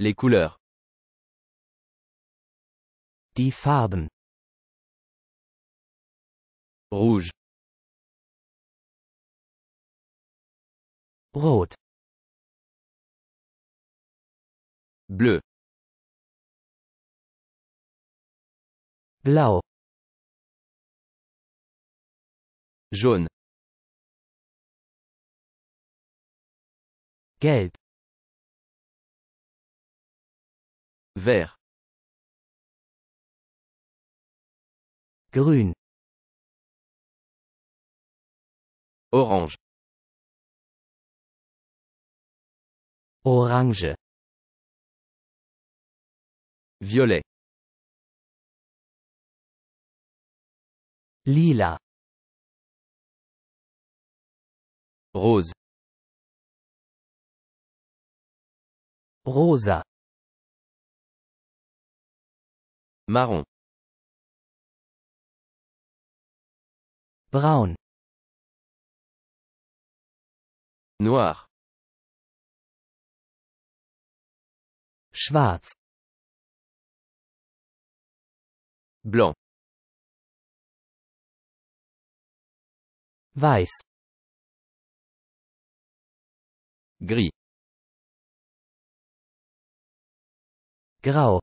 Les couleurs. Die Farben. Rouge. Rot. Bleu. Blau. Jaune. Gelb. vert grün orange orange violet lila rose rosa marron braun noir schwarz blanc weiß gris grau